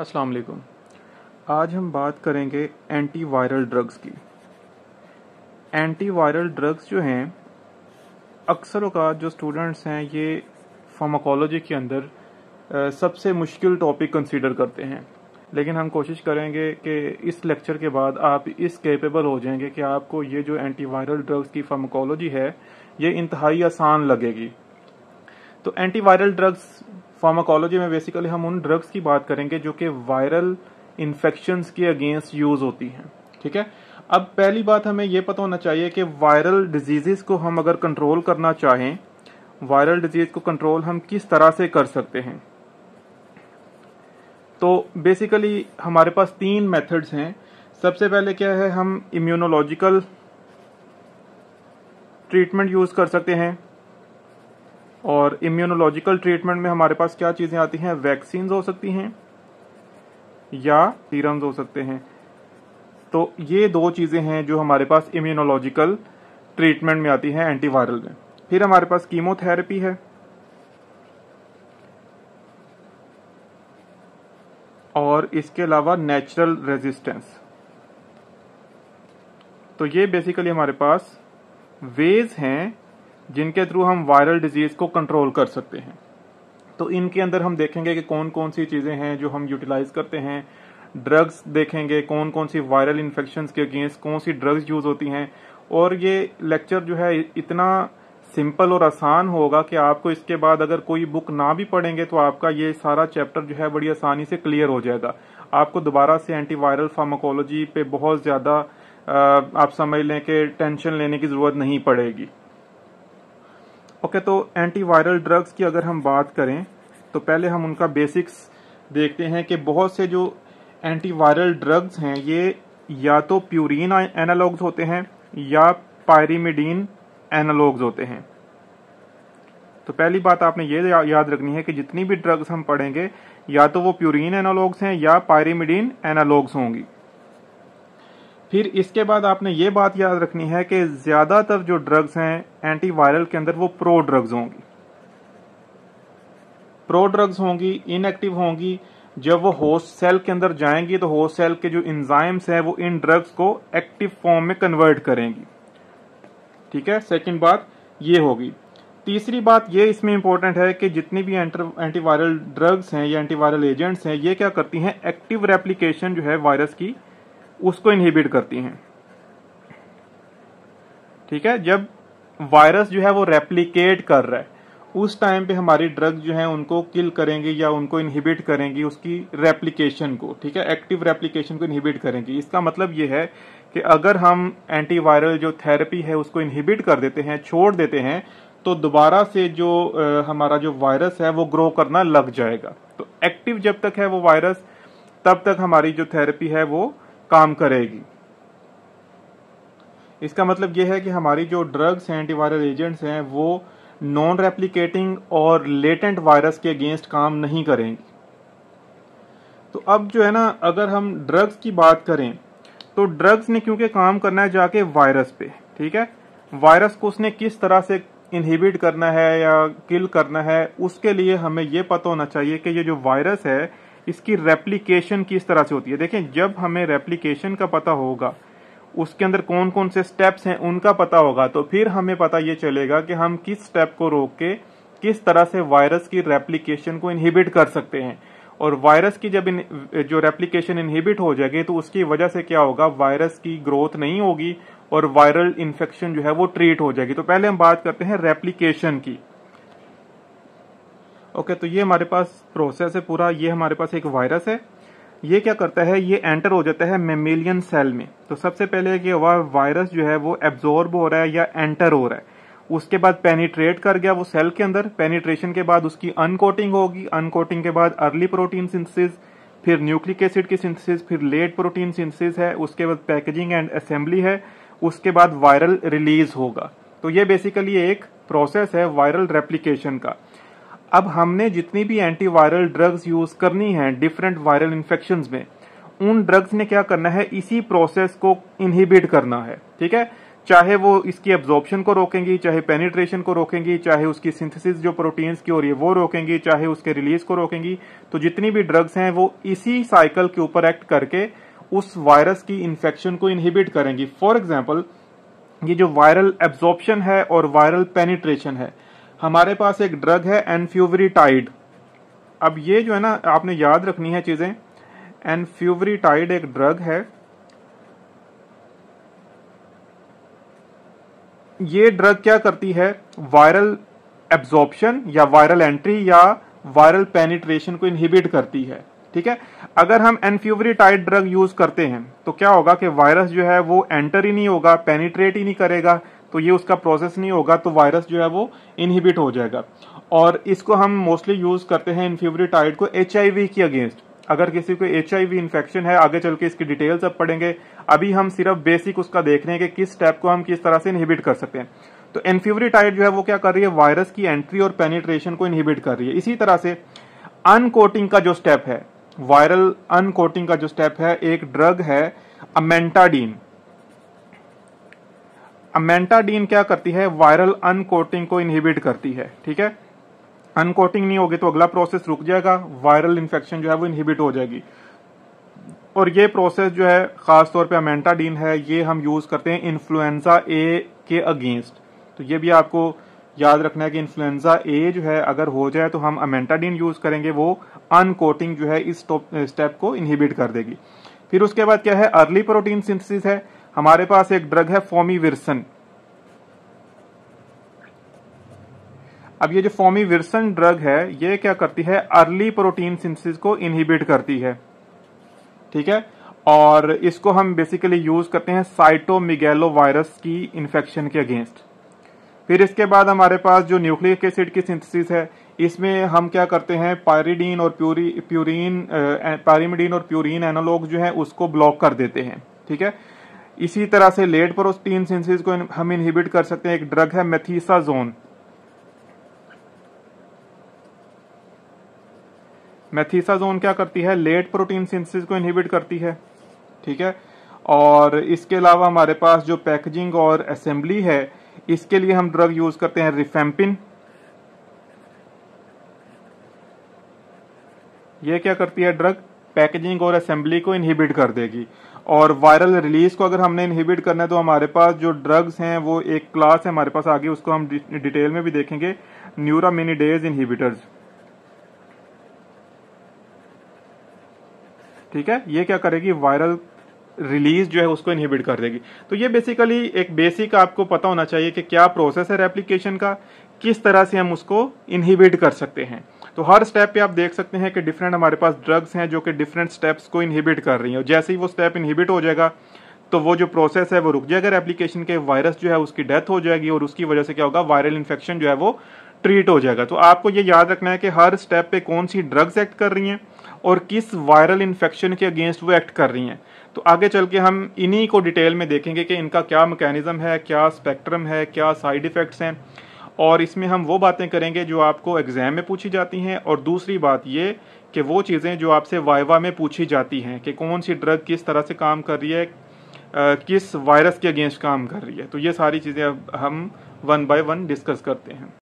अस्सलाम वालेकुम आज हम बात करेंगे एंटी वायरल ड्रग्स की एंटी वायरल ड्रग्स जो हैं अक्सर अवकात जो स्टूडेंट्स हैं ये फार्माकोलॉजी के अंदर सबसे मुश्किल टॉपिक कंसीडर करते हैं लेकिन हम कोशिश करेंगे कि इस लेक्चर के बाद आप इस कैपेबल हो जाएंगे कि आपको ये जो एंटी वायरल ड्रग्स की फार्माकोलॉजी है ये इंतहाई आसान लगेगी तो एंटी वायरल ड्रग्स फार्माकोलॉजी में बेसिकली हम उन ड्रग्स की बात करेंगे जो कि वायरल इन्फेक्शन के अगेंस्ट यूज होती हैं ठीक है अब पहली बात हमें यह पता होना चाहिए कि वायरल डिजीजेस को हम अगर कंट्रोल करना चाहें वायरल डिजीज को कंट्रोल हम किस तरह से कर सकते हैं तो बेसिकली हमारे पास तीन मेथड्स हैं सबसे पहले क्या है हम इम्यूनोलॉजिकल ट्रीटमेंट यूज कर सकते हैं और इम्यूनोलॉजिकल ट्रीटमेंट में हमारे पास क्या चीज़ें आती हैं वैक्सीन हो सकती हैं या सीरम्स हो सकते हैं तो ये दो चीज़ें हैं जो हमारे पास इम्यूनोलॉजिकल ट्रीटमेंट में आती हैं एंटीवायरल में फिर हमारे पास कीमोथेरेपी है और इसके अलावा नेचुरल रेजिस्टेंस तो ये बेसिकली हमारे पास वेज हैं जिनके थ्रू हम वायरल डिजीज को कंट्रोल कर सकते हैं तो इनके अंदर हम देखेंगे कि कौन कौन सी चीज़ें हैं जो हम यूटिलाइज करते हैं ड्रग्स देखेंगे कौन कौन सी वायरल इन्फेक्शन के अगेंस्ट कौन सी ड्रग्स यूज होती हैं और ये लेक्चर जो है इतना सिंपल और आसान होगा कि आपको इसके बाद अगर कोई बुक ना भी पढ़ेंगे तो आपका ये सारा चैप्टर जो है बड़ी आसानी से क्लियर हो जाएगा आपको दोबारा से एंटीवायरल फार्माकोलॉजी पे बहुत ज़्यादा आप समझ लें कि टेंशन लेने की ज़रूरत नहीं पड़ेगी ओके तो एंटीवायरल ड्रग्स की अगर हम बात करें तो पहले हम उनका बेसिक्स देखते हैं कि बहुत से जो एंटीवायरल ड्रग्स हैं ये या तो प्यूरिन एनालॉग्स होते हैं या पायरीमिडीन एनालॉग्स होते हैं तो पहली बात आपने ये याद रखनी है कि जितनी भी ड्रग्स हम पढ़ेंगे या तो वो प्यूरिन एनालॉग्स हैं या पायरीमिडीन एनालॉग्स होंगी फिर इसके बाद आपने ये बात याद रखनी है कि ज्यादातर जो ड्रग्स हैं एंटीवायरल के अंदर वो प्रो ड्रग्स होंगी प्रो ड्रग्स होंगी इनएक्टिव होंगी जब वो होस्ट सेल के अंदर जाएंगी तो होस्ट सेल के जो इंजाइम्स हैं वो इन ड्रग्स को एक्टिव फॉर्म में कन्वर्ट करेंगी ठीक है सेकंड बात ये होगी तीसरी बात ये इसमें इंपॉर्टेंट है कि जितनी भी एंटीवायरल ड्रग्स हैं या एंटीवायरल एजेंट्स हैं ये क्या करती हैं एक्टिव रेप्लीकेशन जो है वायरस की उसको इनहिबिट करती हैं ठीक है जब वायरस जो है वो रेप्लीकेट कर रहा है उस टाइम पे हमारी ड्रग जो है उनको किल करेंगी या उनको इनहिबिट करेंगी उसकी रेप्लीकेशन को ठीक है एक्टिव रेप्लीकेशन को इनहिबिट करेंगी इसका मतलब ये है कि अगर हम एंटीवायरल जो थेरेपी है उसको इनहिबिट कर देते हैं छोड़ देते हैं तो दोबारा से जो आ, हमारा जो वायरस है वो ग्रो करना लग जाएगा तो एक्टिव जब तक है वो वायरस तब तक हमारी जो थेरेपी है वो काम करेगी इसका मतलब यह है कि हमारी जो ड्रग्स हैं एंटीवायरल एजेंट्स हैं वो नॉन रेप्लिकेटिंग और लेटेंट वायरस के अगेंस्ट काम नहीं करेंगी तो अब जो है ना अगर हम ड्रग्स की बात करें तो ड्रग्स ने क्योंकि काम करना है जाके वायरस पे ठीक है वायरस को उसने किस तरह से इनहिबिट करना है या किल करना है उसके लिए हमें यह पता होना चाहिए कि ये जो वायरस है इसकी रेप्लीकेशन किस तरह से होती है देखें जब हमें रेप्लीकेशन का पता होगा उसके अंदर कौन कौन से स्टेप्स हैं उनका पता होगा तो फिर हमें पता ये चलेगा कि हम किस स्टेप को रोक के किस तरह से वायरस की रेप्लीकेशन को इनहिबिट कर सकते हैं और वायरस की जब इन, जो रेप्लीकेशन इनहिबिट हो जाएगी तो उसकी वजह से क्या होगा वायरस की ग्रोथ नहीं होगी और वायरल इन्फेक्शन जो है वो ट्रीट हो जाएगी तो पहले हम बात करते हैं रेप्लीकेशन की ओके तो ये हमारे पास प्रोसेस है पूरा ये हमारे पास एक वायरस है ये क्या करता है ये एंटर हो जाता है मेमिलियन सेल में तो सबसे पहले वह वायरस जो है वो एब्जॉर्ब हो रहा है या एंटर हो रहा है उसके बाद पेनिट्रेट कर गया वो सेल के अंदर पेनिट्रेशन के बाद उसकी अनकोटिंग होगी अनकोटिंग के बाद अर्ली प्रोटीन सिंथेसिस फिर न्यूक्लिक एसिड की सिंथेसिस फिर लेट प्रोटीन सिंथेसिस है उसके बाद पैकेजिंग एंड असेंबली है उसके बाद वायरल रिलीज होगा तो ये बेसिकली एक प्रोसेस है वायरल रेप्लीकेशन का अब हमने जितनी भी एंटीवायरल ड्रग्स यूज करनी है डिफरेंट वायरल इन्फेक्शन में उन ड्रग्स ने क्या करना है इसी प्रोसेस को इनहिबिट करना है ठीक है चाहे वो इसकी एब्जॉर्प्शन को रोकेंगी चाहे पेनिट्रेशन को रोकेंगी चाहे उसकी सिंथेसिस जो प्रोटीन्स की हो रही है वो रोकेंगी चाहे उसके रिलीज को रोकेंगी तो जितनी भी ड्रग्स हैं वो इसी साइकिल के ऊपर एक्ट करके उस वायरस की इन्फेक्शन को इनहिबिट करेंगी फॉर एग्जाम्पल ये जो वायरल एब्जॉर्प्शन है और वायरल पेनिट्रेशन है हमारे पास एक ड्रग है एनफ्यूवरीटाइड अब ये जो है ना आपने याद रखनी है चीजें एनफ्यूवरीटाइड एक ड्रग है ये ड्रग क्या करती है वायरल एब्जॉर्प्शन या वायरल एंट्री या वायरल पेनिट्रेशन को इनहिबिट करती है ठीक है अगर हम एनफ्यूवरीटाइड ड्रग यूज करते हैं तो क्या होगा कि वायरस जो है वो एंटर ही नहीं होगा पेनिट्रेट ही नहीं करेगा तो ये उसका प्रोसेस नहीं होगा तो वायरस जो है वो इनहिबिट हो जाएगा और इसको हम मोस्टली यूज करते हैं इनफ्यूवरीटाइड को एच के अगेंस्ट अगर किसी को एच इन्फेक्शन है आगे चल के इसकी डिटेल्स अब पढ़ेंगे अभी हम सिर्फ बेसिक उसका देख रहे हैं कि किस स्टेप को हम किस तरह से इनहिबिट कर सकते हैं तो एनफ्यूवरीटाइड जो है वो क्या कर रही है वायरस की एंट्री और पेनिट्रेशन को इनहिबिट कर रही है इसी तरह से अनकोटिंग का जो स्टेप है वायरल अनकोटिंग का जो स्टेप है एक ड्रग है अमेंटाडीन अमेंटाडीन क्या करती है वायरल अनकोटिंग को इनहिबिट करती है ठीक है अनकोटिंग नहीं होगी तो अगला प्रोसेस रुक जाएगा वायरल इन्फेक्शन जो है वो इनहिबिट हो जाएगी और ये प्रोसेस जो है खासतौर पे अमेंटाडीन है ये हम यूज करते हैं इन्फ्लुएंजा ए के अगेंस्ट तो ये भी आपको याद रखना है कि इन्फ्लुएंजा ए जो है अगर हो जाए तो हम अमेंटाडीन यूज करेंगे वो अनकोटिंग जो है इस स्टेप को इनहिबिट कर देगी फिर उसके बाद क्या है अर्ली प्रोटीन सिंथेसिस है हमारे पास एक ड्रग है फॉमी विरसन अब ये जो फॉमी विरसन ड्रग है ये क्या करती है अर्ली प्रोटीन सिंथेसिस को इनहिबिट करती है ठीक है और इसको हम बेसिकली यूज करते हैं साइटोमिगेलो वायरस की इन्फेक्शन के अगेंस्ट फिर इसके बाद हमारे पास जो न्यूक्लिक एसिड की सिंथेसिस है इसमें हम क्या करते हैं पायरिडीन और प्यूरी प्यूरीन पायरिमिडीन और प्यूरीन एनालॉग जो है उसको ब्लॉक कर देते हैं ठीक है इसी तरह से लेट प्रोस्टीन सिंसिस को हम इनहिबिट कर सकते हैं एक ड्रग है जोन मेथीसा जोन क्या करती है लेट प्रोटीन सिंसिस को इनहिबिट करती है ठीक है और इसके अलावा हमारे पास जो पैकेजिंग और असेंबली है इसके लिए हम ड्रग यूज करते हैं रिफेम्पिन ये क्या करती है ड्रग पैकेजिंग और असेंबली को इनहिबिट कर देगी और वायरल रिलीज को अगर हमने इनहिबिट करना है तो हमारे पास जो ड्रग्स हैं वो एक क्लास है हमारे पास आगे उसको हम डिटेल में भी देखेंगे न्यूरा न्यूरामिनिडेज इनहिबिटर्स ठीक है ये क्या करेगी वायरल रिलीज जो है उसको इनहिबिट कर देगी तो ये बेसिकली एक बेसिक आपको पता होना चाहिए कि क्या प्रोसेस है रेप्लीकेशन का किस तरह से हम उसको इनहिबिट कर सकते हैं तो हर स्टेप पे आप देख सकते हैं कि डिफरेंट हमारे पास ड्रग्स हैं जो कि डिफरेंट स्टेप्स को इनहिबिट कर रही हैं जैसे ही वो स्टेप इनहिबिट हो जाएगा तो वो जो प्रोसेस है वो रुक जाएगा एप्लीकेशन के वायरस जो है उसकी डेथ हो जाएगी और उसकी वजह से क्या होगा वायरल इन्फेक्शन जो है वो ट्रीट हो जाएगा तो आपको ये याद रखना है कि हर स्टेप पे कौन सी ड्रग्स एक्ट कर रही हैं और किस वायरल इन्फेक्शन के अगेंस्ट वो एक्ट कर रही हैं तो आगे चल के हम इन्हीं को डिटेल में देखेंगे कि इनका क्या मैकेनिज़्म है क्या स्पेक्ट्रम है क्या साइड इफ़ेक्ट्स हैं और इसमें हम वो बातें करेंगे जो आपको एग्ज़ाम में पूछी जाती हैं और दूसरी बात ये कि वो चीज़ें जो आपसे वाइवा में पूछी जाती हैं कि कौन सी ड्रग किस तरह से काम कर रही है किस वायरस के अगेंस्ट काम कर रही है तो ये सारी चीज़ें अब हम वन बाय वन डिस्कस करते हैं